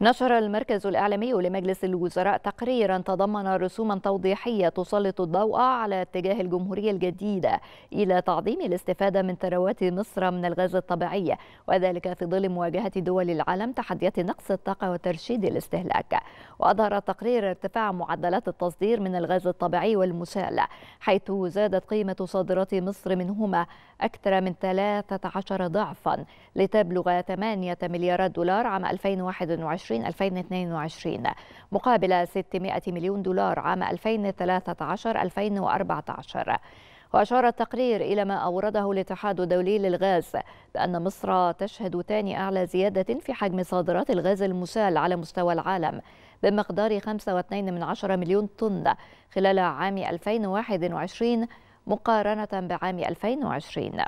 نشر المركز الإعلامي لمجلس الوزراء تقريرا تضمن رسوما توضيحية تسلط الضوء على اتجاه الجمهورية الجديدة إلى تعظيم الاستفادة من ثروات مصر من الغاز الطبيعي وذلك في ظل مواجهة دول العالم تحديات نقص الطاقة وترشيد الاستهلاك وأظهر التقرير ارتفاع معدلات التصدير من الغاز الطبيعي والمسال حيث زادت قيمة صادرات مصر منهما أكثر من 13 ضعفا لتبلغ 8 مليارات دولار عام 2021 2022 مقابل 600 مليون دولار عام 2013 2014 وأشار التقرير إلى ما أورده الاتحاد الدولي للغاز بأن مصر تشهد ثاني أعلى زيادة في حجم صادرات الغاز المسال على مستوى العالم بمقدار 5.2 مليون طن خلال عام 2021 مقارنة بعام 2020